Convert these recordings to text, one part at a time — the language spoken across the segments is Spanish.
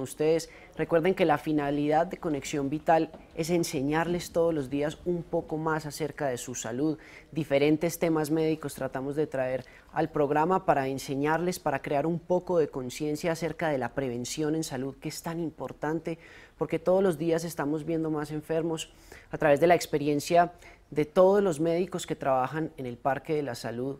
ustedes. Recuerden que la finalidad de Conexión Vital es enseñarles todos los días un poco más acerca de su salud. Diferentes temas médicos tratamos de traer al programa para enseñarles, para crear un poco de conciencia acerca de la prevención en salud, que es tan importante, porque todos los días estamos viendo más enfermos a través de la experiencia de todos los médicos que trabajan en el Parque de la Salud.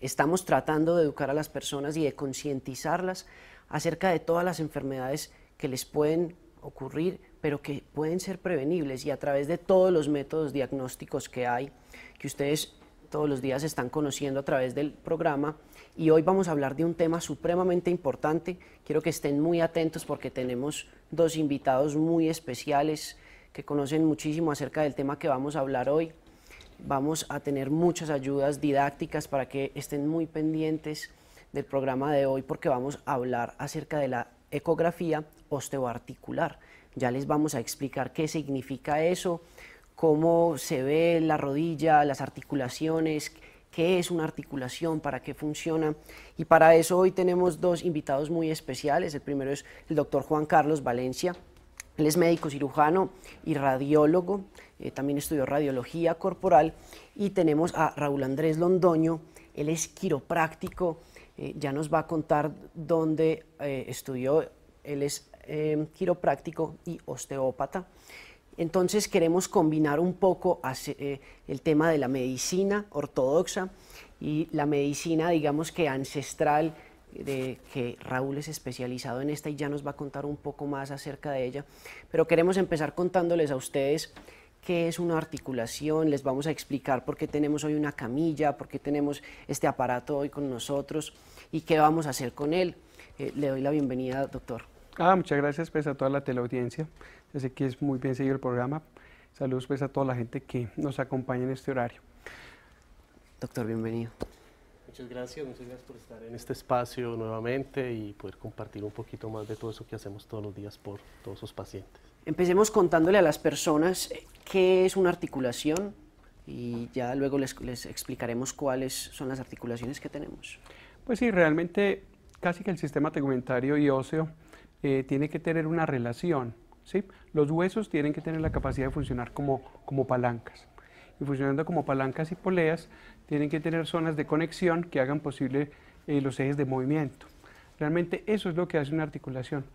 Estamos tratando de educar a las personas y de concientizarlas acerca de todas las enfermedades que les pueden ocurrir, pero que pueden ser prevenibles y a través de todos los métodos diagnósticos que hay, que ustedes todos los días están conociendo a través del programa. Y hoy vamos a hablar de un tema supremamente importante. Quiero que estén muy atentos porque tenemos dos invitados muy especiales que conocen muchísimo acerca del tema que vamos a hablar hoy. Vamos a tener muchas ayudas didácticas para que estén muy pendientes del programa de hoy porque vamos a hablar acerca de la ecografía osteoarticular. Ya les vamos a explicar qué significa eso, cómo se ve la rodilla, las articulaciones, qué es una articulación, para qué funciona. Y para eso hoy tenemos dos invitados muy especiales. El primero es el doctor Juan Carlos Valencia. Él es médico cirujano y radiólogo, eh, también estudió radiología corporal. Y tenemos a Raúl Andrés Londoño, él es quiropráctico eh, ya nos va a contar dónde eh, estudió. Él es em, quiropráctico y osteópata. Entonces queremos combinar un poco eh, el tema de la medicina ortodoxa y la medicina, digamos que ancestral, de que Raúl es especializado en esta y ya nos va a contar un poco más acerca de ella. Pero queremos empezar contándoles a ustedes qué es una articulación, les vamos a explicar por qué tenemos hoy una camilla, por qué tenemos este aparato hoy con nosotros y qué vamos a hacer con él. Eh, le doy la bienvenida, doctor. Ah, muchas gracias pues, a toda la teleaudiencia. Ya sé que es muy bien seguido el programa. Saludos pues, a toda la gente que nos acompaña en este horario. Doctor, bienvenido. Muchas gracias, muchas gracias por estar en este espacio nuevamente y poder compartir un poquito más de todo eso que hacemos todos los días por todos los pacientes. Empecemos contándole a las personas eh, qué es una articulación y ya luego les, explicaremos cuáles son las articulaciones que tenemos. Pues sí, realmente casi que el sistema tegumentario y óseo eh, tiene que tener una relación. ¿sí? Los huesos tienen que tener la capacidad de funcionar como, como palancas. Y funcionando como palancas y poleas, tienen que tener zonas de conexión que hagan posible eh, los ejes de movimiento. Realmente eso es lo que hace una articulación,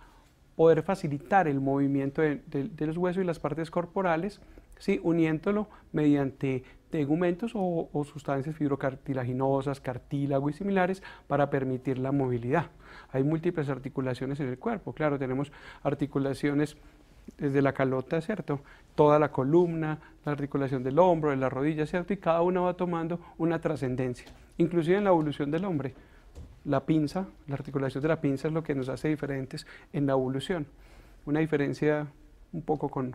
poder facilitar el movimiento de, los huesos y las partes corporales, ¿sí? uniéndolo mediante tegumentos o, o, sustancias fibrocartilaginosas, cartílago y similares para permitir la movilidad. Hay múltiples articulaciones en el cuerpo, claro, tenemos articulaciones desde la calota, ¿cierto? Toda la columna, la articulación del hombro, de la rodilla, ¿cierto? Y cada una va tomando una trascendencia, inclusive en la evolución del hombre. La pinza, la articulación de la pinza es lo que nos hace diferentes en la evolución. Una diferencia un poco con,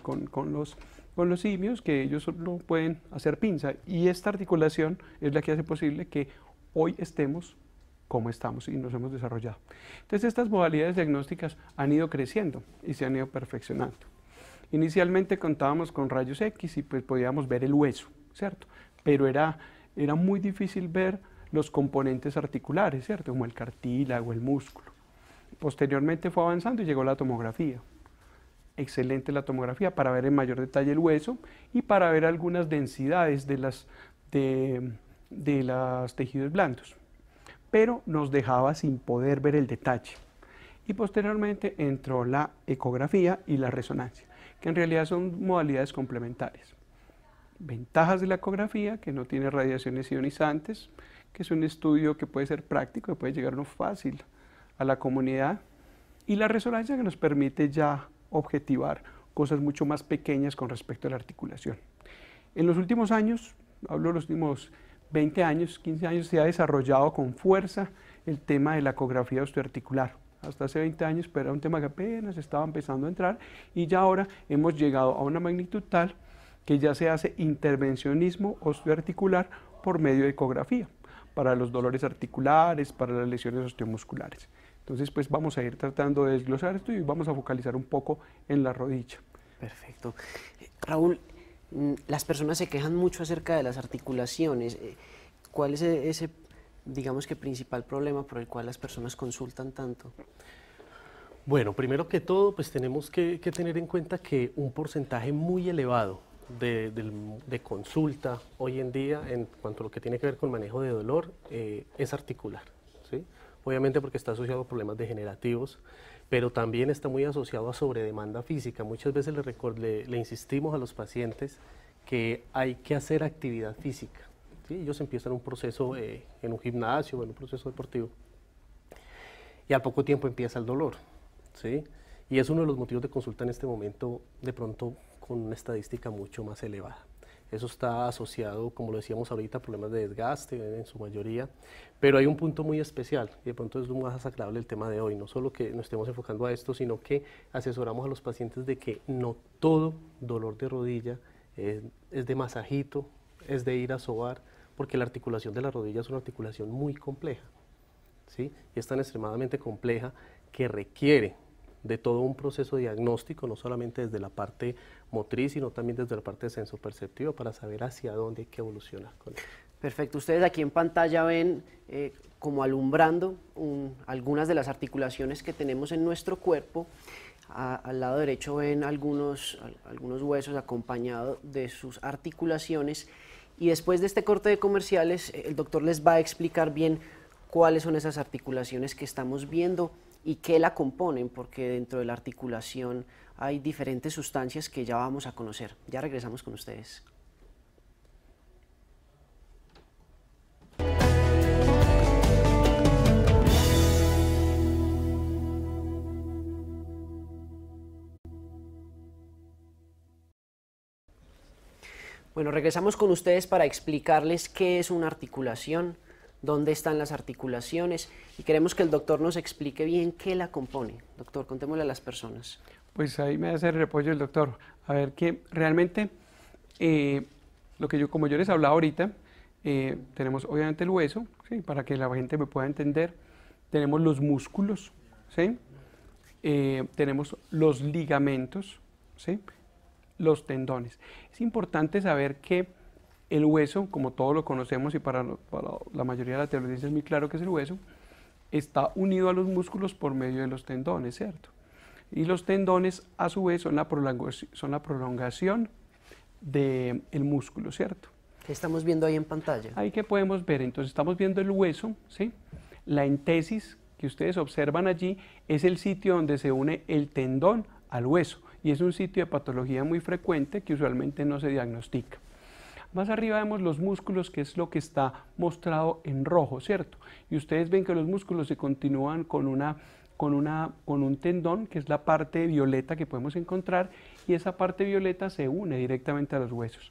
los, con los simios, que ellos no pueden hacer pinza. Y esta articulación es la que hace posible que hoy estemos cómo estamos y nos hemos desarrollado. Entonces estas modalidades diagnósticas han ido creciendo y se han ido perfeccionando. Inicialmente contábamos con rayos X y pues podíamos ver el hueso, ¿cierto? Pero era, era muy difícil ver los componentes articulares, ¿cierto? Como el cartílago, el músculo. Posteriormente fue avanzando y llegó la tomografía. Excelente la tomografía para ver en mayor detalle el hueso y para ver algunas densidades de, las, de, de los tejidos blandos pero nos dejaba sin poder ver el detalle. Y posteriormente entró la ecografía y la resonancia, que en realidad son modalidades complementarias. Ventajas de la ecografía, que no tiene radiaciones ionizantes, que es un estudio que puede ser práctico, que puede llegarnos fácil a la comunidad, y la resonancia que nos permite ya objetivar cosas mucho más pequeñas con respecto a la articulación. En los últimos años, hablo de los últimos 20 años, 15 años, se ha desarrollado con fuerza el tema de la ecografía osteoarticular. Hasta hace 20 años, pero pues, era un tema que apenas estaba empezando a entrar y ya ahora hemos llegado a una magnitud tal que ya se hace intervencionismo osteoarticular por medio de ecografía, para los dolores articulares, para las lesiones osteomusculares. Entonces, pues vamos a ir tratando de desglosar esto y vamos a focalizar un poco en la rodilla. Perfecto. Raúl, Mm, las personas se quejan mucho acerca de las articulaciones. Eh, ¿Cuál es e, ese, digamos que, principal problema por el cual las personas consultan tanto? Bueno, primero que todo, pues tenemos que, tener en cuenta que un porcentaje muy elevado de, consulta hoy en día en cuanto a lo que tiene que ver con manejo de dolor eh, es articular. ¿sí? Obviamente porque está asociado a problemas degenerativos pero también está muy asociado a sobredemanda física. Muchas veces le, insistimos a los pacientes que hay que hacer actividad física. ¿sí? Ellos empiezan un proceso eh, en un gimnasio, en un proceso deportivo, y al poco tiempo empieza el dolor. ¿sí? Y es uno de los motivos de consulta en este momento, de pronto con una estadística mucho más elevada. Eso está asociado, como lo decíamos ahorita, a problemas de desgaste en su mayoría. Pero hay un punto muy especial, y de pronto es lo más sacrable el tema de hoy. No solo que nos estemos enfocando a esto, sino que asesoramos a los pacientes de que no todo dolor de rodilla es, de masajito, es de ir a sobar, porque la articulación de la rodilla es una articulación muy compleja. ¿sí? Y es tan extremadamente compleja que requiere de todo un proceso diagnóstico, no solamente desde la parte motriz, sino también desde la parte sensoperceptiva, para saber hacia dónde hay que evolucionar Perfecto. Ustedes aquí en pantalla ven eh, como alumbrando algunas de las articulaciones que tenemos en nuestro cuerpo. al lado derecho ven algunos, algunos huesos acompañados de sus articulaciones. Y después de este corte de comerciales, el doctor les va a explicar bien cuáles son esas articulaciones que estamos viendo y qué la componen, porque dentro de la articulación hay diferentes sustancias que ya vamos a conocer. Ya regresamos con ustedes. Bueno, regresamos con ustedes para explicarles qué es una articulación, dónde están las articulaciones y queremos que el doctor nos explique bien qué la compone. Doctor, contémosle a las personas. Pues ahí me hace el repollo el doctor. A ver, que realmente eh, lo que yo, como yo les hablaba ahorita, eh, tenemos obviamente el hueso, para que la gente me pueda entender, tenemos los músculos, ¿sí? Eh, tenemos los ligamentos, ¿sí? los tendones. Es importante saber que el hueso, como todos lo conocemos y para, la mayoría de la teoría es muy claro que es el hueso, está unido a los músculos por medio de los tendones, ¿cierto? Y los tendones a su vez son la, prolongación del músculo, ¿cierto? ¿Qué estamos viendo ahí en pantalla? Ahí que podemos ver, entonces estamos viendo el hueso, ¿sí? La entesis que ustedes observan allí es el sitio donde se une el tendón al hueso y es un sitio de patología muy frecuente que usualmente no se diagnostica. Más arriba vemos los músculos, que es lo que está mostrado en rojo, ¿cierto? Y ustedes ven que los músculos se continúan con una con, una, con, un tendón, que es la parte violeta que podemos encontrar, y esa parte violeta se une directamente a los huesos.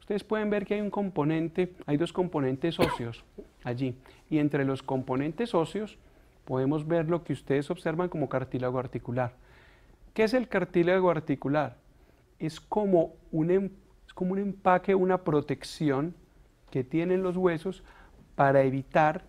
Ustedes pueden ver que hay un componente, hay dos componentes óseos allí, y entre los componentes óseos podemos ver lo que ustedes observan como cartílago articular. ¿Qué es el cartílago articular? Es como un em- como un empaque, una protección que tienen los huesos para evitar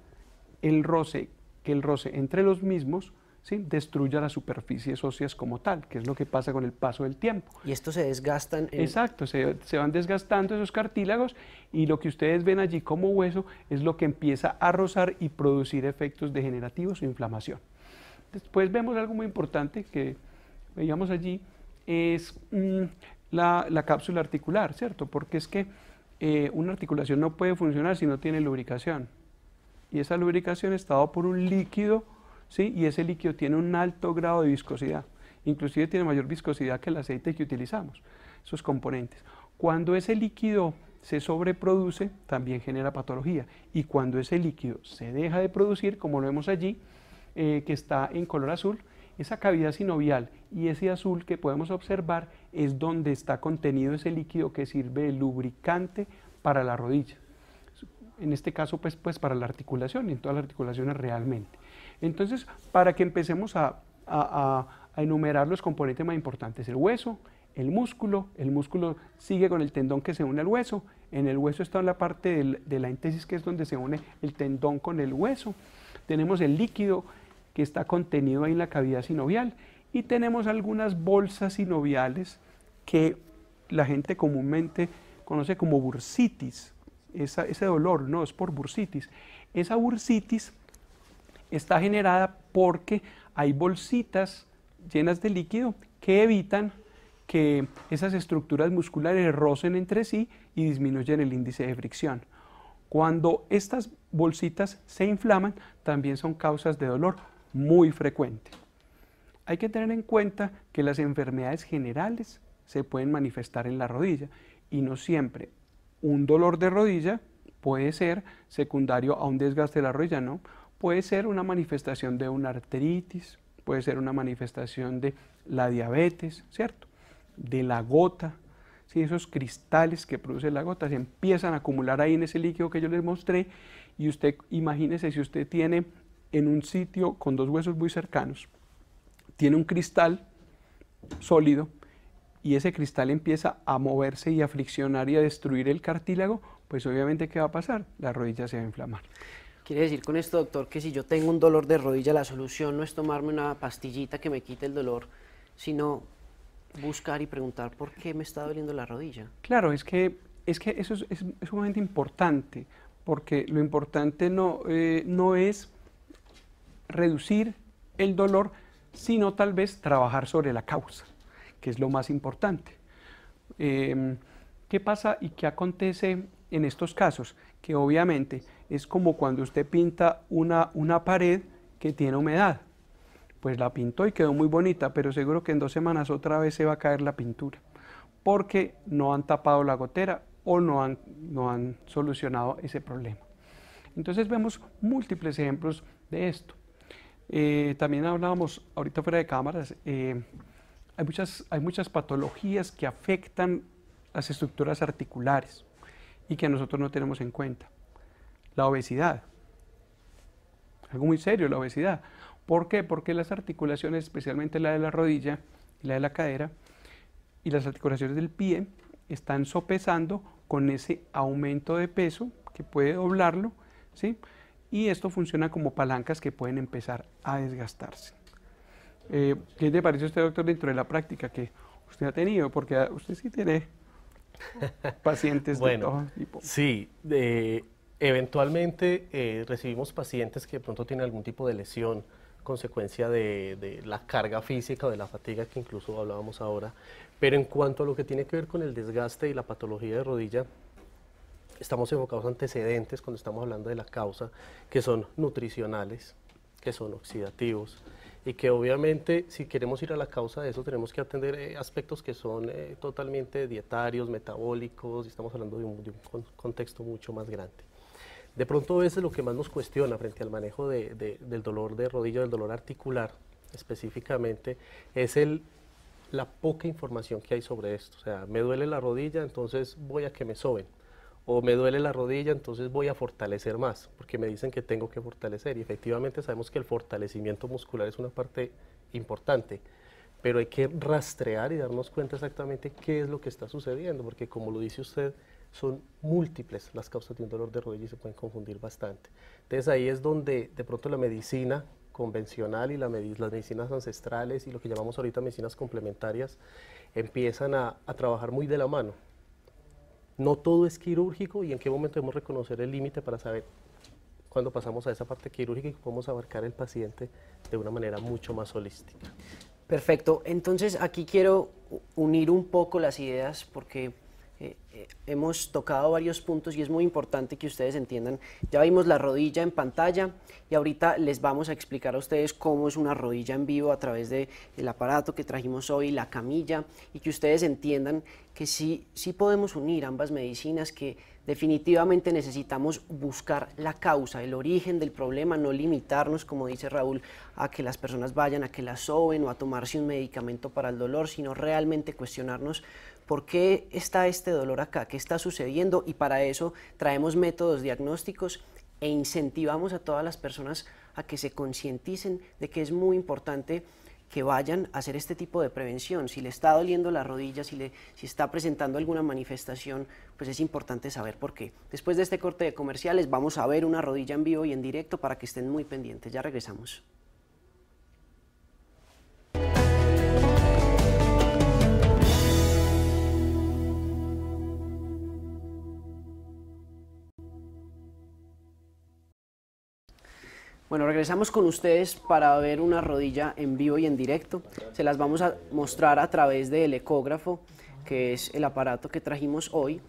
el roce, que el roce entre los mismos ¿sí? destruya las superficies óseas como tal, que es lo que pasa con el paso del tiempo. Y esto se desgastan. Exacto, se, van desgastando esos cartílagos y lo que ustedes ven allí como hueso es lo que empieza a rozar y producir efectos degenerativos o inflamación. Después vemos algo muy importante que veíamos allí, es mm, la, cápsula articular, ¿cierto? Porque es que eh, una articulación no puede funcionar si no tiene lubricación. Y esa lubricación está dado por un líquido, ¿sí? Y ese líquido tiene un alto grado de viscosidad. Inclusive tiene mayor viscosidad que el aceite que utilizamos, esos componentes. Cuando ese líquido se sobreproduce, también genera patología. Y cuando ese líquido se deja de producir, como lo vemos allí, eh, que está en color azul, esa cavidad sinovial y ese azul que podemos observar es donde está contenido ese líquido que sirve de lubricante para la rodilla. En este caso, pues, pues para la articulación y en todas las articulaciones realmente. Entonces, para que empecemos a, enumerar los componentes más importantes, el hueso, el músculo, el músculo sigue con el tendón que se une al hueso, en el hueso está la parte de la entesis que es donde se une el tendón con el hueso, tenemos el líquido, que está contenido ahí en la cavidad sinovial. Y tenemos algunas bolsas sinoviales que la gente comúnmente conoce como bursitis. ese dolor, no, es por bursitis. Esa bursitis está generada porque hay bolsitas llenas de líquido que evitan que esas estructuras musculares rocen entre sí y disminuyen el índice de fricción. Cuando estas bolsitas se inflaman, también son causas de dolor muy frecuente. Hay que tener en cuenta que las enfermedades generales se pueden manifestar en la rodilla y no siempre un dolor de rodilla puede ser secundario a un desgaste de la rodilla, no. Puede ser una manifestación de una arteritis, puede ser una manifestación de la diabetes, ¿cierto? De la gota, si esos cristales que produce la gota se empiezan a acumular ahí en ese líquido que yo les mostré y usted imagínese si usted tiene en un sitio con dos huesos muy cercanos, tiene un cristal sólido y ese cristal empieza a moverse y a friccionar y a destruir el cartílago, pues obviamente ¿qué va a pasar? La rodilla se va a inflamar. Quiere decir con esto, doctor, que si yo tengo un dolor de rodilla, la solución no es tomarme una pastillita que me quite el dolor, sino buscar y preguntar por qué me está doliendo la rodilla. Claro, es que, es que eso es, es, sumamente importante, porque lo importante no, eh, no es reducir el dolor, sino tal vez trabajar sobre la causa, que es lo más importante. Em, ¿Qué pasa y qué acontece en estos casos? Que obviamente es como cuando usted pinta una, una pared que tiene humedad. Pues la pintó y quedó muy bonita, pero seguro que en dos semanas otra vez se va a caer la pintura, porque no han tapado la gotera o no han, no han solucionado ese problema. Entonces vemos múltiples ejemplos de esto. Eh, también hablábamos ahorita fuera de cámaras, eh, hay, muchas, hay muchas patologías que afectan las estructuras articulares y que nosotros no tenemos en cuenta. La obesidad, algo muy serio, la obesidad. ¿Por qué? Porque las articulaciones, especialmente la de la rodilla y la de la cadera, y las articulaciones del pie están sopesando con ese aumento de peso que puede doblarlo, ¿sí? y esto funciona como palancas que pueden empezar a desgastarse. Eh, ¿Qué le parece usted, doctor, dentro de la práctica que usted ha tenido? Porque ah, usted sí tiene pacientes bueno, de todo tipo. Sí, eventualmente eh, recibimos pacientes que de pronto tienen algún tipo de lesión consecuencia de, de, la carga física o de la fatiga que incluso hablábamos ahora. Pero en cuanto a lo que tiene que ver con el desgaste y la patología de rodilla, estamos enfocados antecedentes cuando estamos hablando de la causa, que son nutricionales, que son oxidativos, y que obviamente si queremos ir a la causa de eso tenemos que atender eh, aspectos que son eh, totalmente dietarios, metabólicos, y estamos hablando de un, contexto mucho más grande. De pronto eso es lo que más nos cuestiona frente al manejo de, del dolor de rodilla, del dolor articular específicamente, es el, la poca información que hay sobre esto. O sea, me duele la rodilla, entonces voy a que me soben o me duele la rodilla, entonces voy a fortalecer más, porque me dicen que tengo que fortalecer. Y efectivamente sabemos que el fortalecimiento muscular es una parte importante, pero hay que rastrear y darnos cuenta exactamente qué es lo que está sucediendo, porque como lo dice usted, son múltiples las causas de un dolor de rodilla y se pueden confundir bastante. Entonces ahí es donde de pronto la medicina convencional y las medicinas ancestrales y lo que llamamos ahorita medicinas complementarias empiezan a trabajar muy de la mano no todo es quirúrgico y en qué momento debemos reconocer el límite para saber cuándo pasamos a esa parte quirúrgica y podemos abarcar el paciente de una manera mucho más holística. Perfecto. Entonces aquí quiero unir un poco las ideas porque eh, eh, hemos tocado varios puntos y es muy importante que ustedes entiendan. Ya vimos la rodilla en pantalla y ahorita les vamos a explicar a ustedes cómo es una rodilla en vivo a través del el aparato que trajimos hoy, la camilla, y que ustedes entiendan que sí, sí podemos unir ambas medicinas, que definitivamente necesitamos buscar la causa, el origen del problema, no limitarnos, como dice Raúl, a que las personas vayan, a que las soben o a tomarse un medicamento para el dolor, sino realmente cuestionarnos ¿Por qué está este dolor acá? ¿Qué está sucediendo? Y para eso traemos métodos diagnósticos e incentivamos a todas las personas a que se concienticen de que es muy importante que vayan a hacer este tipo de prevención. Si le está doliendo la rodilla, si, le, si está presentando alguna manifestación, pues es importante saber por qué. Después de este corte de comerciales vamos a ver una rodilla en vivo y en directo para que estén muy pendientes. Ya regresamos. Bueno, regresamos con ustedes para ver una rodilla en vivo y en directo. Se las vamos a mostrar a través del ecógrafo, que es el aparato que trajimos hoy.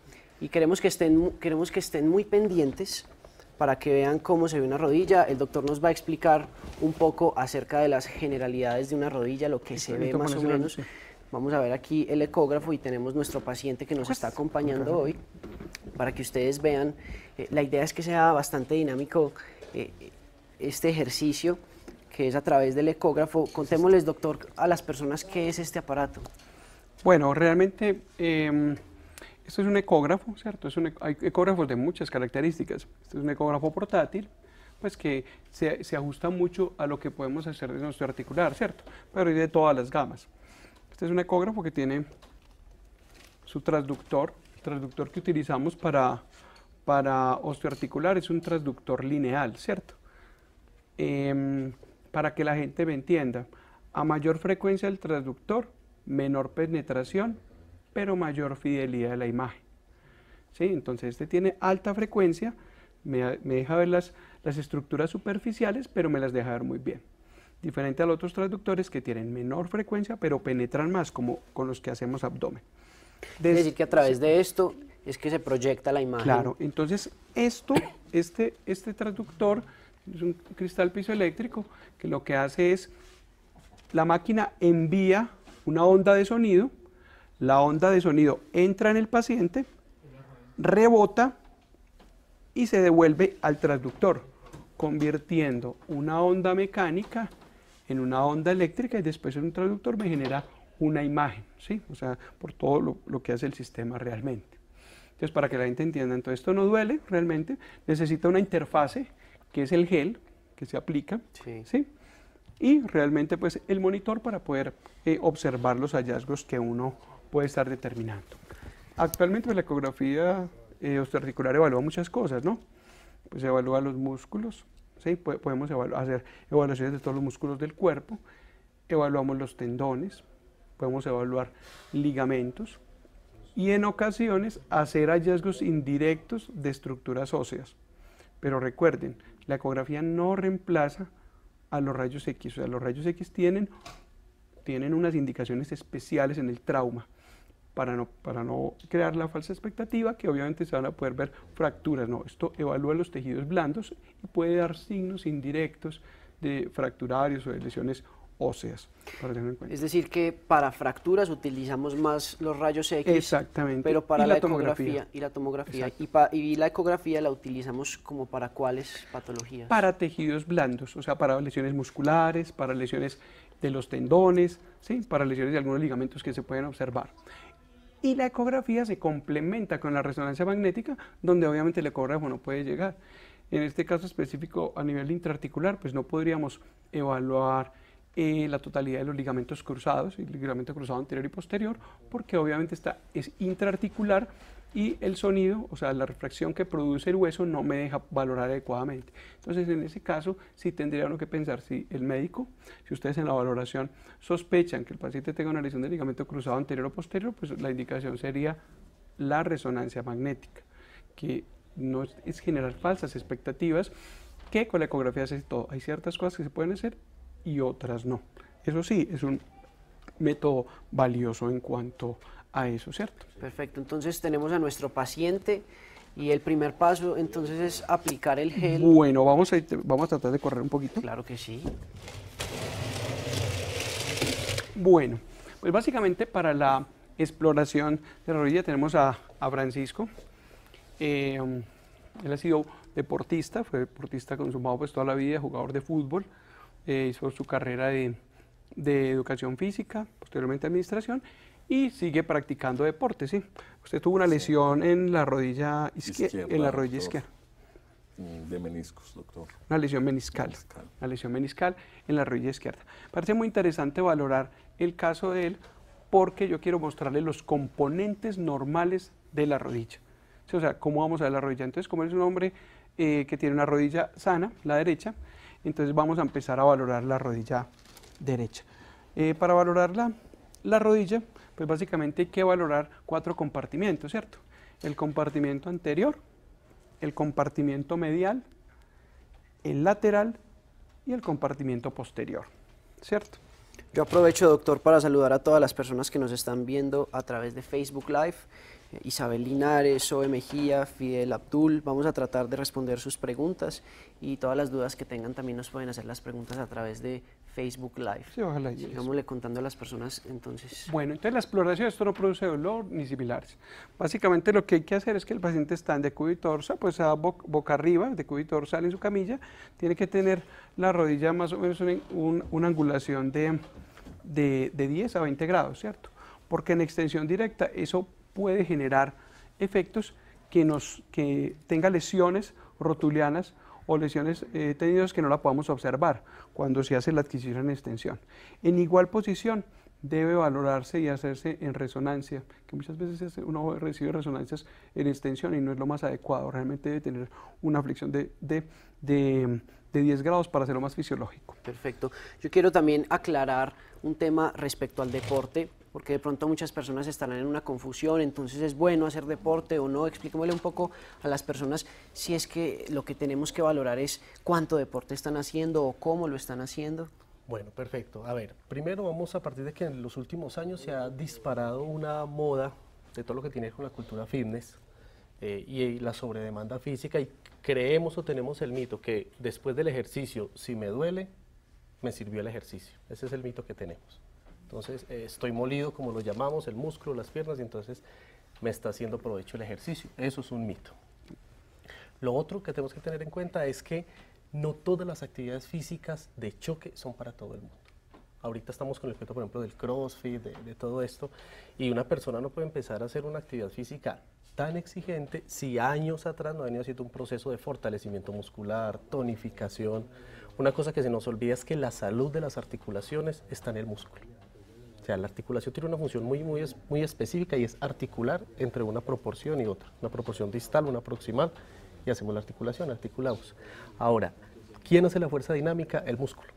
Y queremos que estén, queremos que estén muy pendientes para que vean cómo se ve una rodilla. El doctor nos va a explicar un poco acerca de las generalidades de una rodilla, lo que se ve más o menos. Vamos a ver aquí el ecógrafo y tenemos nuestro paciente que nos pues, está acompañando hoy para que ustedes vean. Eh, la idea es que sea bastante dinámico. Eh, este ejercicio que es a través del ecógrafo. Contémosles, doctor, a las personas qué es este aparato. Bueno, realmente em, esto es un ecógrafo, ¿cierto? hay ecógrafos de muchas características. Este es un ecógrafo portátil, pues que se, ajusta mucho a lo que podemos hacer de nuestro articular, ¿cierto? Pero hay de todas las gamas. Este es un ecógrafo que tiene su transductor, el transductor que utilizamos para, para osteoarticular es un transductor lineal, ¿cierto? Em, para que la gente me entienda, a mayor frecuencia el transductor, menor penetración, pero mayor fidelidad de la imagen. ¿Sí? Entonces este tiene alta frecuencia, me, me deja ver las, las, estructuras superficiales, pero me las deja ver muy bien. Diferente a los otros transductores que tienen menor frecuencia, pero penetran más, como con los que hacemos abdomen. es decir, que a través de esto es que se proyecta la imagen. Claro, entonces esto, este, este transductor es un cristal piezoeléctrico que lo que hace es la máquina envía una onda de sonido, la onda de sonido entra en el paciente, rebota y se devuelve al transductor, convirtiendo una onda mecánica en una onda eléctrica y después en un transductor me genera una imagen, ¿sí? O sea, por todo lo, que hace el sistema realmente. Entonces, para que la gente entienda, entonces esto no duele realmente, necesita una interfase que es el gel que se aplica, sí. Y realmente pues el monitor para poder eh, observar los hallazgos que uno puede estar determinando. Actualmente pues, la ecografía eh, osteoarticular evalúa muchas cosas, ¿no? Pues evalúa los músculos, ¿sí? podemos hacer evaluaciones de todos los músculos del cuerpo, evaluamos los tendones, podemos evaluar ligamentos y en ocasiones hacer hallazgos indirectos de estructuras óseas. Pero recuerden, la ecografía no reemplaza a los rayos X, o sea, los rayos X tienen, tienen unas indicaciones especiales en el trauma para no, para no crear la falsa expectativa, que obviamente se van a poder ver fracturas. No, esto evalúa los tejidos blandos y puede dar signos indirectos de fracturarios o de lesiones óseas, Es decir, que para fracturas utilizamos más los rayos X. Exactamente. Pero para la, tomografía. y la tomografía. Y, la ecografía la utilizamos como para cuáles patologías? Para tejidos blandos, o sea, para lesiones musculares, para lesiones de los tendones, ¿sí? para lesiones de algunos ligamentos que se pueden observar. Y la ecografía se complementa con la resonancia magnética, donde obviamente el ecógrafo no puede llegar. En este caso específico a nivel intraarticular, pues no podríamos evaluar eh, la totalidad de los ligamentos cruzados, el ligamento cruzado anterior y posterior, porque obviamente está, es intraarticular y el sonido, o sea, la refracción que produce el hueso no me deja valorar adecuadamente. Entonces, en ese caso, sí tendría uno que pensar si el médico, si ustedes en la valoración sospechan que el paciente tenga una lesión del ligamento cruzado anterior o posterior, pues la indicación sería la resonancia magnética, que no es, generar falsas expectativas, que con la ecografía se todo. Hay ciertas cosas que se pueden hacer y otras no. Eso sí, es un método valioso en cuanto a eso, ¿cierto? Perfecto, entonces tenemos a nuestro paciente y el primer paso entonces es aplicar el gel. Bueno, vamos a, vamos a tratar de correr un poquito. Claro que sí. Bueno, pues básicamente para la exploración de la rodilla tenemos a, a Francisco. Eh, él ha sido deportista, fue deportista consumado pues toda la vida, jugador de fútbol. Eh, hizo su carrera de, educación física, posteriormente administración, y sigue practicando deporte, ¿sí? Usted tuvo una lesión en la rodilla izquierda, en la rodilla izquierda. Mm, de meniscos, doctor. Una lesión meniscal, Una lesión meniscal en la rodilla izquierda. Parece muy interesante valorar el caso de él porque yo quiero mostrarle los componentes normales de la rodilla. O sea, cómo vamos a ver la rodilla. Entonces, como es un hombre eh, que tiene una rodilla sana, la derecha, entonces vamos a empezar a valorar la rodilla derecha. Eh, para valorar la, la rodilla, pues básicamente hay que valorar cuatro compartimientos, ¿cierto? El compartimiento anterior, el compartimiento medial, el lateral y el compartimiento posterior, ¿cierto? Yo aprovecho, doctor, para saludar a todas las personas que nos están viendo a través de Facebook Live. Isabel Linares, Zoe Mejía, Fidel Abdul. Vamos a tratar de responder sus preguntas y todas las dudas que tengan también nos pueden hacer las preguntas a través de Facebook Live. Sí, ojalá. le contando a las personas entonces. Bueno, entonces la exploración, esto no produce dolor ni similares. Básicamente lo que hay que hacer es que el paciente está en decúbito dorsal, pues a boca, boca arriba, decúbito dorsal en su camilla, tiene que tener la rodilla más o menos en un, una angulación de, de, de 10 a 20 grados, ¿cierto? Porque en extensión directa eso puede generar efectos que, nos, que tenga lesiones rotulianas o lesiones eh, tenidos que no la podamos observar cuando se hace la adquisición en extensión. En igual posición debe valorarse y hacerse en resonancia, que muchas veces uno recibe resonancias en extensión y no es lo más adecuado, realmente debe tener una flexión de, de, de 10 grados para hacerlo más fisiológico. Perfecto. Yo quiero también aclarar un tema respecto al deporte, porque de pronto muchas personas estarán en una confusión, entonces es bueno hacer deporte o no. Expliquémosle un poco a las personas si es que lo que tenemos que valorar es cuánto deporte están haciendo o cómo lo están haciendo. Bueno, perfecto. A ver, primero vamos a partir de que en los últimos años se ha disparado una moda de todo lo que tiene con la cultura fitness y, eh, y la sobredemanda física y creemos o tenemos el mito que después del ejercicio, si me duele, me sirvió el ejercicio. Ese es el mito que tenemos. Entonces eh, estoy molido, como lo llamamos, el músculo, las piernas, y entonces me está haciendo provecho el ejercicio. Eso es un mito. Lo otro que tenemos que tener en cuenta es que no todas las actividades físicas de choque son para todo el mundo. Ahorita estamos con el efecto, por ejemplo, del CrossFit, de, de, todo esto, y una persona no puede empezar a hacer una actividad física tan exigente si años atrás no ha venido haciendo un proceso de fortalecimiento muscular, tonificación. Una cosa que se nos olvida es que la salud de las articulaciones está en el músculo sea, la articulación tiene una función muy, muy, muy específica y es articular entre una proporción y otra, una proporción distal, una proximal, y hacemos la articulación, articulamos. Ahora, ¿quién hace la fuerza dinámica? El músculo,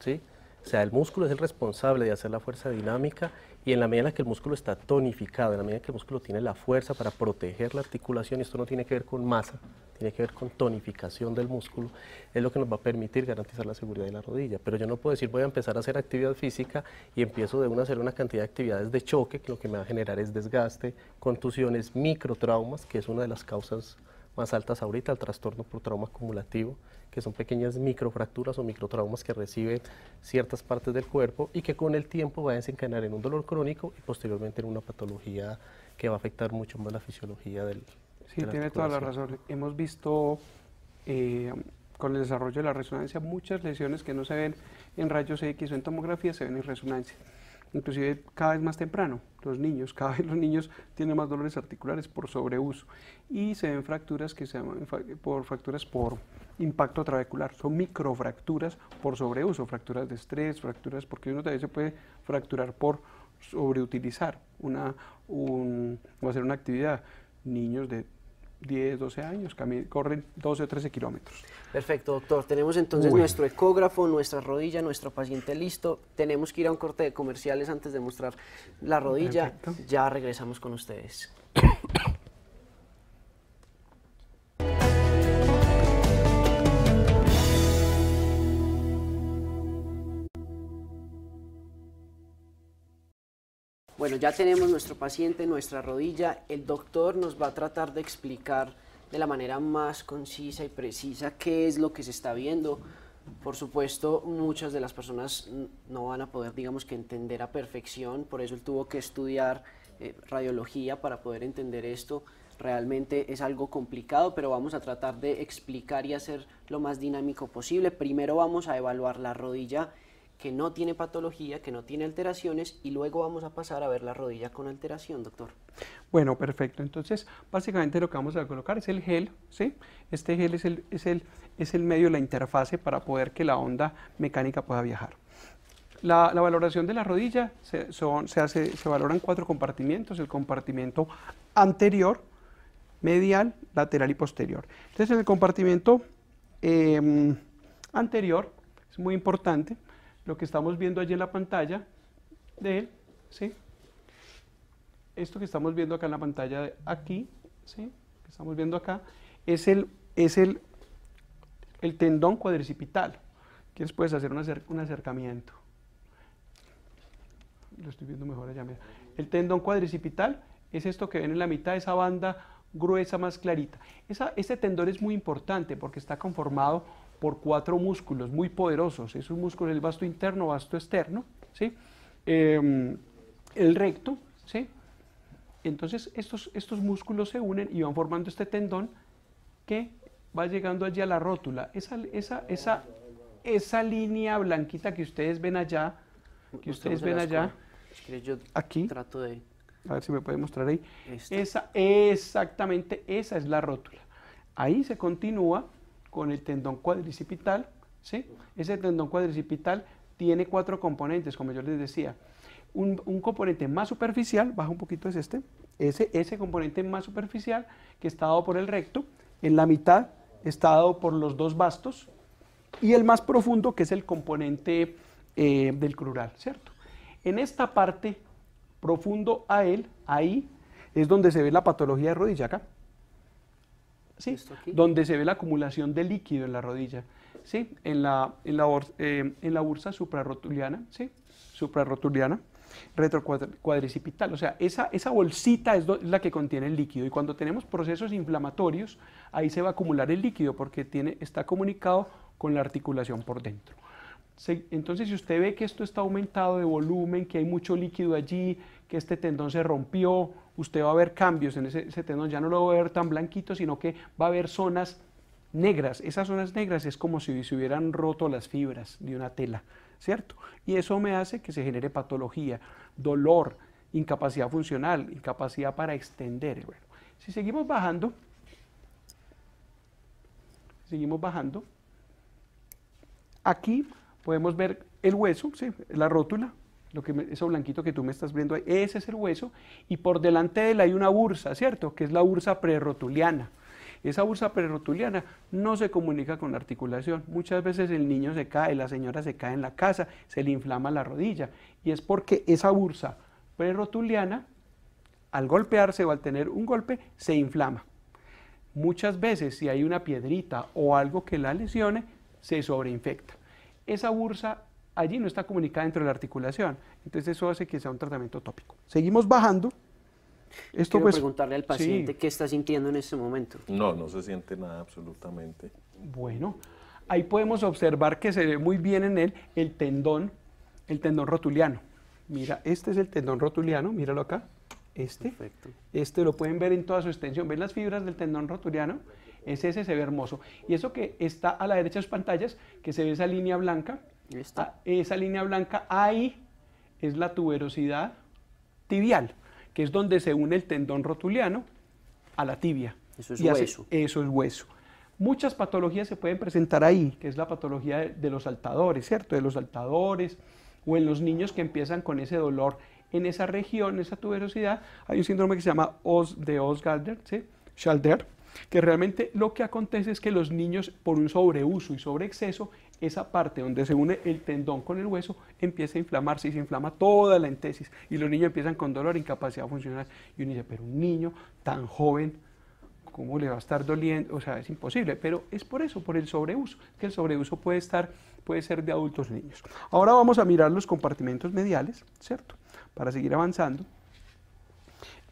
¿sí? O sea, el músculo es el responsable de hacer la fuerza dinámica y en la medida en la que el músculo está tonificado, en la medida en que el músculo tiene la fuerza para proteger la articulación, y esto no tiene que ver con masa, tiene que ver con tonificación del músculo, es lo que nos va a permitir garantizar la seguridad de la rodilla. Pero yo no puedo decir voy a empezar a hacer actividad física y empiezo de una a hacer una cantidad de actividades de choque, que lo que me va a generar es desgaste, contusiones, microtraumas, que es una de las causas más altas ahorita, el trastorno por trauma acumulativo, que son pequeñas microfracturas o microtraumas que reciben ciertas partes del cuerpo y que con el tiempo va a desencadenar en un dolor crónico y posteriormente en una patología que va a afectar mucho más la fisiología del, Sí, tiene toda la razón. Hemos visto eh, con el desarrollo de la resonancia muchas lesiones que no se ven en rayos X o en tomografía, se ven en resonancia. Inclusive cada vez más temprano, los niños, cada vez los niños tienen más dolores articulares por sobreuso y se ven fracturas que se llaman por fracturas por impacto trabecular, son microfracturas por sobreuso, fracturas de estrés, fracturas porque uno también se puede fracturar por sobreutilizar una, o hacer una actividad. Niños de 10, 12 años, corren 12 o 13 kilómetros. Perfecto, doctor. Tenemos entonces nuestro ecógrafo, nuestra rodilla, nuestro paciente listo. Tenemos que ir a un corte de comerciales antes de mostrar la rodilla. Ya regresamos con ustedes. Bueno, ya tenemos nuestro paciente nuestra rodilla. El doctor nos va a tratar de explicar de la manera más concisa y precisa qué es lo que se está viendo. Por supuesto, muchas de las personas no van a poder, digamos que, entender a perfección, por eso él tuvo que estudiar eh, radiología para poder entender esto. Realmente es algo complicado, pero vamos a tratar de explicar y hacer lo más dinámico posible. Primero vamos a evaluar la rodilla que no tiene patología, que no tiene alteraciones y luego vamos a pasar a ver la rodilla con alteración, doctor. Bueno, perfecto. Entonces, básicamente lo que vamos a colocar es el gel, ¿sí? Este gel es el, es el, medio, la interfase para poder que la onda mecánica pueda viajar. La, valoración de la rodilla se, se, hace, se valoran cuatro compartimientos, el compartimiento anterior, medial, lateral y posterior. Entonces, en el compartimiento em, anterior, es muy importante, lo que estamos viendo allí en la pantalla de él, Esto que estamos viendo acá en la pantalla de aquí, Que estamos viendo acá, es el, es el, el tendón cuadricipital. que puedes hacer un, acercamiento? Lo estoy viendo mejor allá, mira. El tendón cuadricipital es esto que ven en la mitad, esa banda gruesa más clarita. Esa, este tendón es muy importante porque está conformado por cuatro músculos muy poderosos. Es un músculo del vasto interno, vasto externo, ¿sí? Em, el recto, ¿sí? Entonces estos, estos músculos se unen y van formando este tendón que va llegando allí a la rótula. Esa, esa, esa, esa línea blanquita que ustedes ven allá, que ustedes ven allá, aquí, a ver si me puede mostrar ahí, este. esa, exactamente esa es la rótula. Ahí se continúa con el tendón cuadricipital. ¿sí? Ese tendón cuadricipital tiene cuatro componentes, como yo les decía. Un, componente más superficial, baja un poquito, es este. Ese, ese componente más superficial que está dado por el recto, en la mitad está dado por los dos bastos y el más profundo que es el componente eh, del crural, ¿cierto? En esta parte profundo a él, ahí es donde se ve la patología de rodilla acá. ¿sí? donde se ve la acumulación de líquido en la rodilla, ¿sí? en, la, en, la, eh, bursa suprarrotuliana, ¿sí? suprarrotuliana retrocuadricipital. O sea, esa, esa bolsita es, la que contiene el líquido. Y cuando tenemos procesos inflamatorios, ahí se va a acumular el líquido porque tiene, está comunicado con la articulación por dentro. entonces, si usted ve que esto está aumentado de volumen, que hay mucho líquido allí, que este tendón se rompió, usted va a ver cambios en ese, tendón, ya no lo va a ver tan blanquito, sino que va a haber zonas negras. Esas zonas negras es como si se hubieran roto las fibras de una tela, ¿cierto? Y eso me hace que se genere patología, dolor, incapacidad funcional, incapacidad para extender. Bueno, si seguimos bajando, seguimos bajando, aquí podemos ver el hueso, ¿sí? la rótula, lo eso blanquito que tú me estás viendo ese es el hueso, y por delante de él hay una bursa, ¿cierto? Que es la bursa prerotuliana. Esa bursa prerotuliana no se comunica con la articulación. Muchas veces el niño se cae, la señora se cae en la casa, se le inflama la rodilla, y es porque esa bursa prerotuliana, al golpearse o al tener un golpe, se inflama. Muchas veces si hay una piedrita o algo que la lesione, se sobreinfecta. Esa bursa allí no está comunicada dentro de la articulación. Entonces eso hace que sea un tratamiento tópico. Seguimos bajando. Esto Quiero pues, preguntarle al paciente qué está sintiendo en este momento. No, no se siente nada absolutamente. Bueno, ahí podemos observar que se ve muy bien en él el tendón, el tendón rotuliano. Mira, este es el tendón rotuliano, míralo acá. Este, este lo pueden ver en toda su extensión. ¿Ven las fibras del tendón rotuliano? Es ese, se ve hermoso. Y eso que está a la derecha de sus pantallas, que se ve esa línea blanca, Ah, esa línea blanca ahí es la tuberosidad tibial, que es donde se une el tendón rotuliano a la tibia. Eso es hueso. eso es hueso. Muchas patologías se pueden presentar ahí, que es la patología de, los saltadores, ¿cierto? De los saltadores o en los niños que empiezan con ese dolor en esa región, esa tuberosidad. Hay un síndrome que se llama Os de Osgalder, ¿sí? que realmente lo que acontece es que los niños, por un sobreuso y sobreexceso, esa parte donde se une el tendón con el hueso empieza a inflamarse y se inflama toda la entesis. Y los niños empiezan con dolor, incapacidad funcional. Y uno dice, pero un niño tan joven, ¿cómo le va a estar doliendo? O sea, es imposible. Pero es por eso, por el sobreuso, que el sobreuso puede, estar, puede ser de adultos niños. Ahora vamos a mirar los compartimentos mediales, ¿cierto? Para seguir avanzando.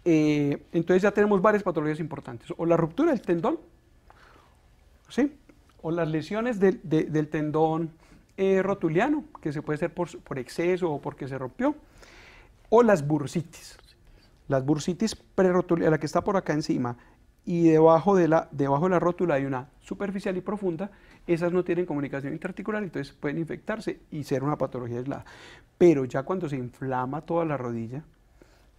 Eh, entonces ya tenemos varias patologías importantes. O la ruptura del tendón, ¿sí? o las lesiones del tendón eh, rotuliano, que se puede ser por, exceso o porque se rompió, o las bursitis. Las bursitis prerotuliana, la que está por acá encima, y debajo de la, debajo de la rótula hay una superficial y profunda, esas no tienen comunicación interarticular, entonces pueden infectarse y ser una patología aislada. Pero ya cuando se inflama toda la rodilla,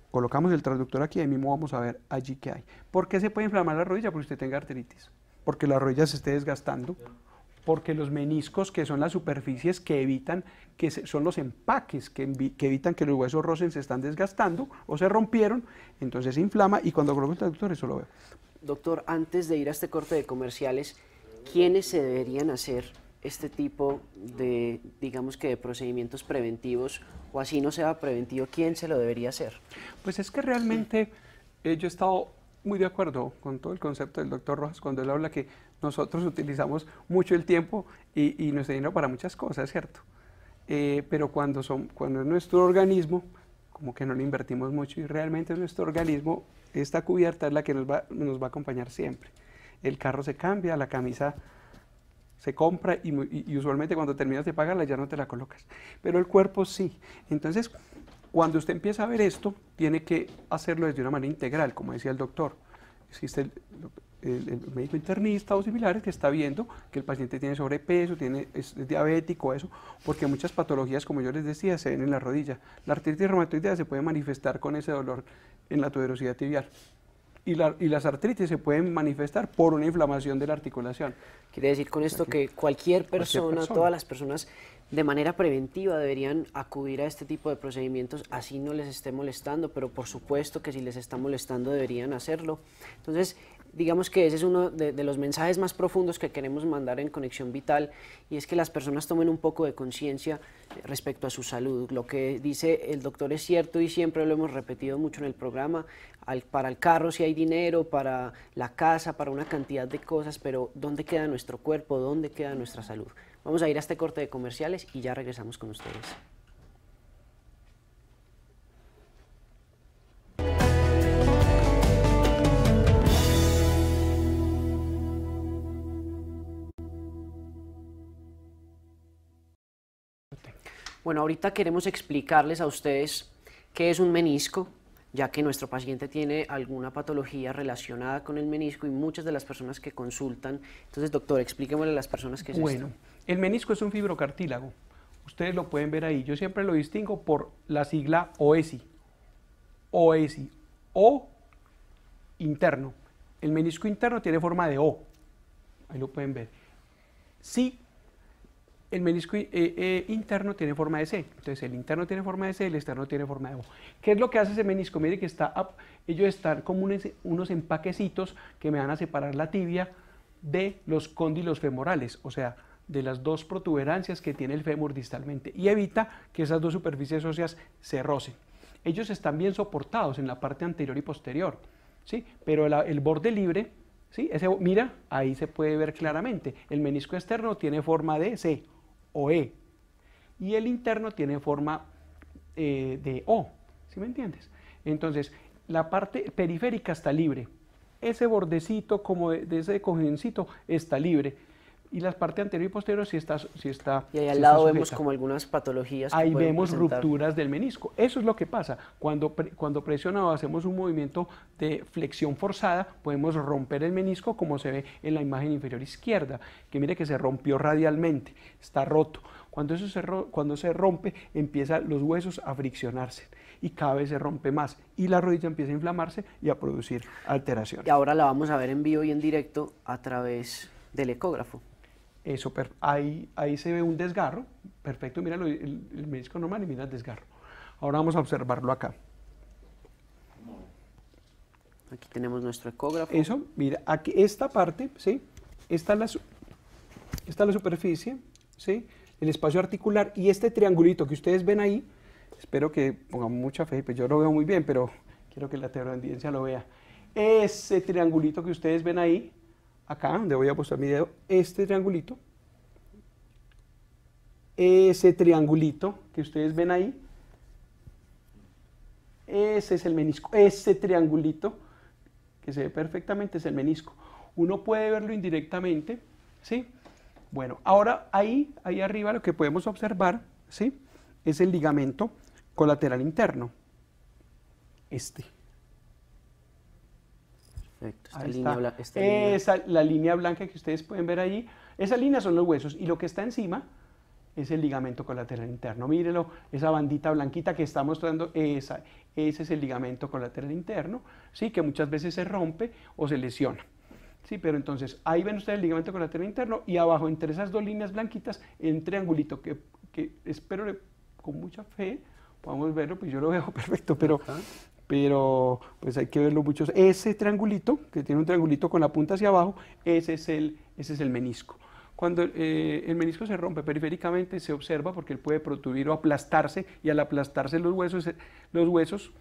colocamos el transductor aquí, ahí mismo vamos a ver allí qué hay. ¿Por qué se puede inflamar la rodilla? Porque usted tenga artritis porque la rodilla se esté desgastando, porque los meniscos, que son las superficies que evitan, que son los empaques que, evitan que los huesos rocen, se están desgastando o se rompieron, entonces se inflama y cuando coloco el traductor eso lo veo. Doctor, antes de ir a este corte de comerciales, ¿quiénes se deberían hacer este tipo de, digamos que de procedimientos preventivos o así no sea preventivo? ¿Quién se lo debería hacer? Pues es que realmente... Eh, yo he estado muy de acuerdo con todo el concepto del doctor Rojas cuando él habla que nosotros utilizamos mucho el tiempo y, y nuestro dinero para muchas cosas, ¿cierto? Eh, pero cuando, son, cuando es nuestro organismo, como que no lo invertimos mucho y realmente nuestro organismo, esta cubierta es la que nos va, nos va a acompañar siempre. El carro se cambia, la camisa se compra y, y, usualmente cuando terminas de pagarla ya no te la colocas. Pero el cuerpo sí. Entonces, cuando usted empieza a ver esto, tiene que hacerlo desde una manera integral, como decía el doctor. Existe el, médico internista o similares que está viendo que el paciente tiene sobrepeso, tiene, es, diabético, eso, porque muchas patologías, como yo les decía, se ven en la rodilla. La artritis reumatoidea se puede manifestar con ese dolor en la tuberosidad tibial y, las artritis se pueden manifestar por una inflamación de la articulación. Quiere decir con esto que cualquier persona, cualquier persona, todas las personas de manera preventiva deberían acudir a este tipo de procedimientos, así no les esté molestando, pero por supuesto que si les está molestando deberían hacerlo. Entonces, digamos que ese es uno de, los mensajes más profundos que queremos mandar en Conexión Vital y es que las personas tomen un poco de conciencia respecto a su salud. Lo que dice el doctor es cierto y siempre lo hemos repetido mucho en el programa, para el carro si hay dinero, para la casa, para una cantidad de cosas, pero ¿dónde queda nuestro cuerpo? ¿Dónde queda nuestra salud? Vamos a ir a este corte de comerciales y ya regresamos con ustedes. Bueno, ahorita queremos explicarles a ustedes qué es un menisco, ya que nuestro paciente tiene alguna patología relacionada con el menisco y muchas de las personas que consultan. Entonces, doctor, explíquemosle a las personas que es Bueno, el menisco es un fibrocartílago. Ustedes lo pueden ver ahí. Yo siempre lo distingo por la sigla OESI. OESI. O interno. El menisco interno tiene forma de O. Ahí lo pueden ver. Sí el menisco eh, eh, interno tiene forma de C. Entonces, el interno tiene forma de C, el externo tiene forma de O. ¿Qué es lo que hace ese menisco? Mire que está, up ellos están como unos, empaquecitos que me van a separar la tibia de los cóndilos femorales, o sea, de las dos protuberancias que tiene el fémur distalmente y evita que esas dos superficies óseas se rocen. Ellos están bien soportados en la parte anterior y posterior, ¿sí? pero el, el borde libre, ¿sí? Ese, mira, ahí se puede ver claramente, el menisco externo tiene forma de C, o E. Y el interno tiene forma eh, de O, ¿sí me entiendes? Entonces, la parte periférica está libre. Ese bordecito como de, ese cogencito está libre y las parte anterior y posterior si está... si está y ahí al lado vemos como algunas patologías. Ahí vemos rupturas del menisco. Eso es lo que pasa. Cuando, cuando presionado hacemos un movimiento de flexión forzada, podemos romper el menisco como se ve en la imagen inferior izquierda, que mire que se rompió radialmente, está roto. Cuando, eso se, cuando se rompe, empiezan los huesos a friccionarse y cada vez se rompe más y la rodilla empieza a inflamarse y a producir alteraciones. Y ahora la vamos a ver en vivo y en directo a través del ecógrafo. Eso, eh, ahí, ahí se ve un desgarro. Perfecto, Mira el, médico normal y mira el desgarro. Ahora vamos a observarlo acá. Aquí tenemos nuestro ecógrafo. Eso, mira, aquí esta parte, ¿sí? Esta es la, la superficie, ¿sí? El espacio articular y este triangulito que ustedes ven ahí, espero que pongan mucha fe, pues yo lo veo muy bien, pero quiero que la teoría lo vea. Ese triangulito que ustedes ven ahí acá donde voy a postar mi dedo, este triangulito, ese triangulito que ustedes ven ahí, ese es el menisco, ese triangulito que se ve perfectamente es el menisco. Uno puede verlo indirectamente, ¿sí? Bueno, ahora ahí, ahí arriba lo que podemos observar, ¿sí? Es el ligamento colateral interno, este. Perfecto. esa, la línea blanca que ustedes pueden ver allí, esa línea son los huesos y lo que está encima es el ligamento colateral interno. Mírelo, esa bandita blanquita que está mostrando, esa, ese es el ligamento colateral interno, ¿sí? que muchas veces se rompe o se lesiona. ¿sí? Pero entonces ahí ven ustedes el ligamento colateral interno y abajo, entre esas dos líneas blanquitas, en triangulito, que, espero con mucha fe podamos verlo, pues yo lo veo perfecto, pero pero pues hay que verlo muchos. Ese triangulito, que tiene un triangulito con la punta hacia abajo, ese es el, ese es el menisco. Cuando eh, el menisco se rompe periféricamente se observa porque él puede protubir o aplastarse y al aplastarse los huesos, los huesos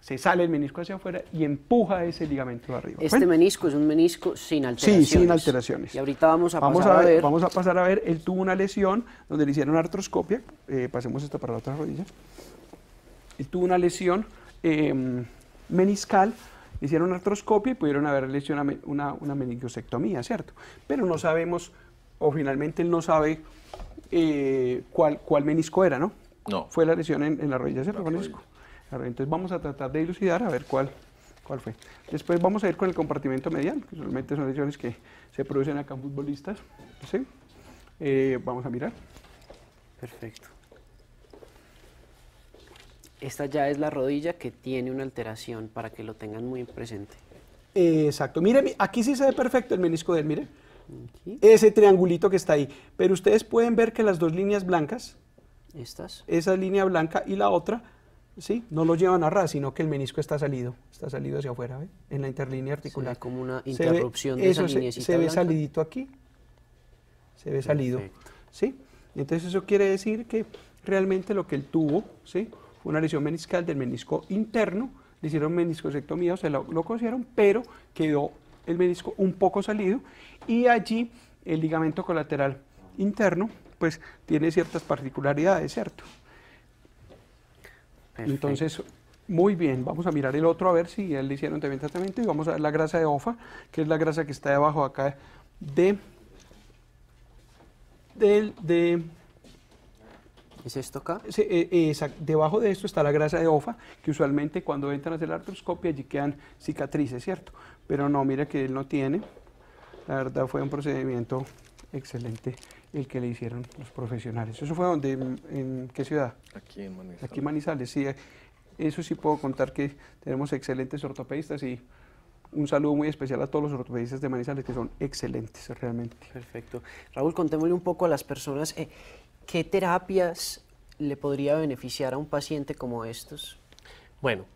se sale el menisco hacia afuera y empuja ese ligamento arriba. Este menisco es un menisco sin alteraciones. Sí, sin alteraciones. Y ahorita vamos a pasar a ver, Vamos a pasar a ver, él tuvo una lesión donde le hicieron artroscopia, eh, pasemos esto para la otra rodilla. Él tuvo una lesión Em, meniscal, hicieron artroscopia y pudieron haberle hecho una, una, ¿cierto? Pero no sabemos, o finalmente él no sabe eh, cuál, menisco era, ¿no? No. Fue la lesión en, la rodilla, ¿cierto? menisco. Entonces vamos a tratar de ilucidar a ver cuál, cuál fue. Después vamos a ir con el compartimento medial, que solamente son lesiones que se producen acá en futbolistas. Eh, vamos a mirar. Perfecto esta ya es la rodilla que tiene una alteración para que lo tengan muy presente. Eh, exacto. Mire, aquí sí se ve perfecto el menisco de él, mire. Ese triangulito que está ahí. Pero ustedes pueden ver que las dos líneas blancas, estas, esa línea blanca y la otra, ¿sí? no lo llevan a ras, sino que el menisco está salido, está salido hacia afuera, en la interlínea articular. Se como una interrupción de esa se, se, ve salidito aquí, se ve salido. ¿sí? Entonces eso quiere decir que realmente lo que él tuvo, ¿sí? una lesión meniscal del menisco interno, le hicieron meniscosectomía, o sea, lo, lo cosieron, pero quedó el menisco un poco salido y allí el ligamento colateral interno pues tiene ciertas particularidades, ¿cierto? Entonces, muy bien, vamos a mirar el otro a ver si él le hicieron también tratamiento y vamos a ver la grasa de OFA, que es la grasa que está debajo acá de, del de ¿Es esto acá? Eh, eh, debajo de esto está la grasa de OFA, que usualmente cuando entran a hacer la artroscopia allí quedan cicatrices, ¿cierto? Pero no, mira que él no tiene. La verdad fue un procedimiento excelente el que le hicieron los profesionales. ¿Eso fue donde? ¿En, qué ciudad? Aquí en Manizales. Aquí en Manizales, sí. Eso sí puedo contar que tenemos excelentes ortopedistas y un saludo muy especial a todos los ortopedistas de Manizales que son excelentes realmente. Perfecto. Raúl, contémosle un poco a las personas eh, ¿Qué terapias le podría beneficiar a un paciente como estos? Bueno,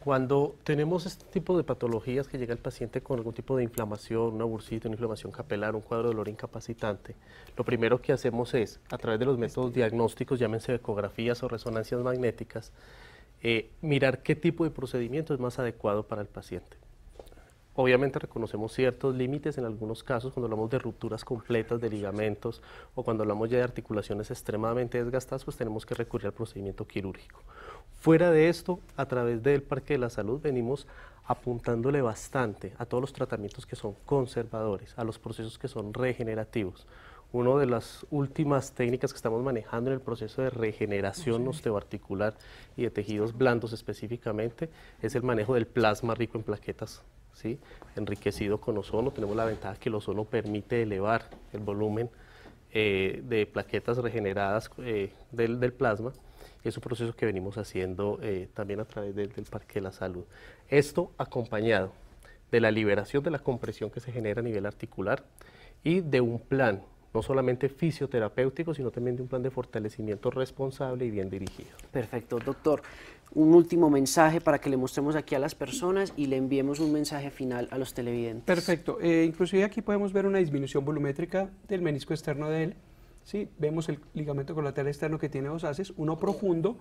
cuando tenemos este tipo de patologías que llega el paciente con algún tipo de inflamación, una bursita, una inflamación capilar, un cuadro de dolor incapacitante, lo primero que hacemos es, a través de los métodos este. diagnósticos, llámense ecografías o resonancias magnéticas, eh, mirar qué tipo de procedimiento es más adecuado para el paciente. Obviamente reconocemos ciertos límites en algunos casos cuando hablamos de rupturas completas de ligamentos o cuando hablamos ya de articulaciones extremadamente desgastadas, pues tenemos que recurrir al procedimiento quirúrgico. Fuera de esto, a través del Parque de la Salud venimos apuntándole bastante a todos los tratamientos que son conservadores, a los procesos que son regenerativos. Una de las últimas técnicas que estamos manejando en el proceso de regeneración osteoarticular y de tejidos blandos específicamente es el manejo del plasma rico en plaquetas enriquecido con ozono. Tenemos la ventaja que el ozono permite elevar el volumen eh, de plaquetas regeneradas eh, del, plasma. Es un proceso que venimos haciendo eh, también a través del Parque de la Salud. Esto acompañado de la liberación de la compresión que se genera a nivel articular y de un plan, no solamente fisioterapéutico, sino también de un plan de fortalecimiento responsable y bien dirigido. Perfecto, doctor un último mensaje para que le mostremos aquí a las personas y le enviemos un mensaje final a los televidentes. Perfecto. e inclusive aquí podemos ver una disminución volumétrica del menisco externo de él. ¿sí? Vemos el ligamento colateral externo que tiene dos haces, uno profundo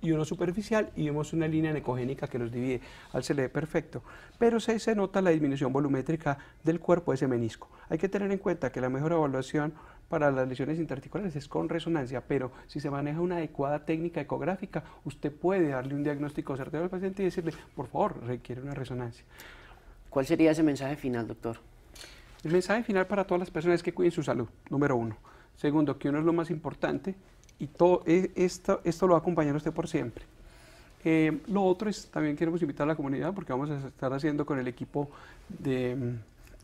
y uno superficial y vemos una línea necogénica que los divide. Al se perfecto, pero se, se nota la disminución volumétrica del cuerpo de ese menisco. Hay que tener en cuenta que la mejor evaluación para las lesiones intraarticulares es con resonancia, pero si se maneja una adecuada técnica ecográfica, usted puede darle un diagnóstico certero al paciente y decirle, por favor, requiere una resonancia. ¿Cuál sería ese mensaje final, doctor? El mensaje final para todas las personas es que cuiden su salud, número uno. Segundo, que uno es lo más importante y todo e, esto, esto lo va a acompañar usted por siempre. Eh, lo otro es, también queremos invitar a la comunidad porque vamos a estar haciendo con el equipo de mm,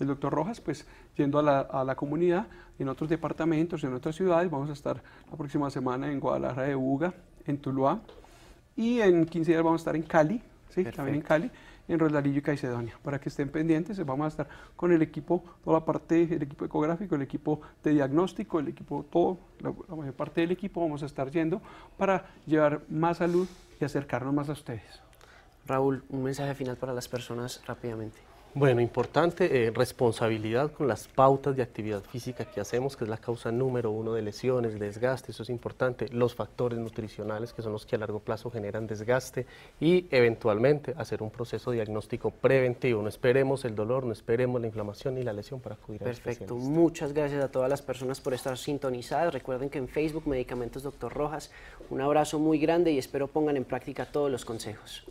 el doctor Rojas, pues yendo a la, comunidad, en otros departamentos, en otras ciudades. Vamos a estar la próxima semana en Guadalajara de Buga, en Tuluá. Y en 15 días vamos a estar en Cali, ¿sí? también en Cali, en Rosalillo y Caicedonia. Para que estén pendientes, eh, vamos a estar con el equipo, toda la parte, el equipo ecográfico, el equipo de diagnóstico, el equipo, todo, la mayor parte del equipo vamos a estar yendo para llevar más salud y acercarnos más a ustedes. Raúl, un mensaje final para las personas rápidamente. Bueno, importante, eh, responsabilidad con las pautas de actividad física que hacemos, que es la causa número uno de lesiones, desgaste, eso es importante, los factores nutricionales, que son los que a largo plazo generan desgaste, y eventualmente hacer un proceso diagnóstico preventivo. No esperemos el dolor, no esperemos la inflamación ni la lesión para acudir Perfecto, muchas gracias a todas las personas por estar sintonizadas. Recuerden que en Facebook, Medicamentos Doctor Rojas, un abrazo muy grande y espero pongan en práctica todos los consejos.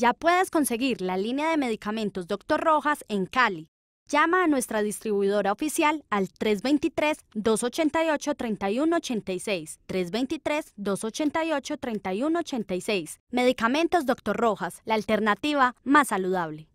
Ya puedes conseguir la línea de medicamentos Dr. Rojas en Cali. Llama a nuestra distribuidora oficial al 323-288-3186. 323-288-3186. Medicamentos Dr. Rojas, la alternativa más saludable.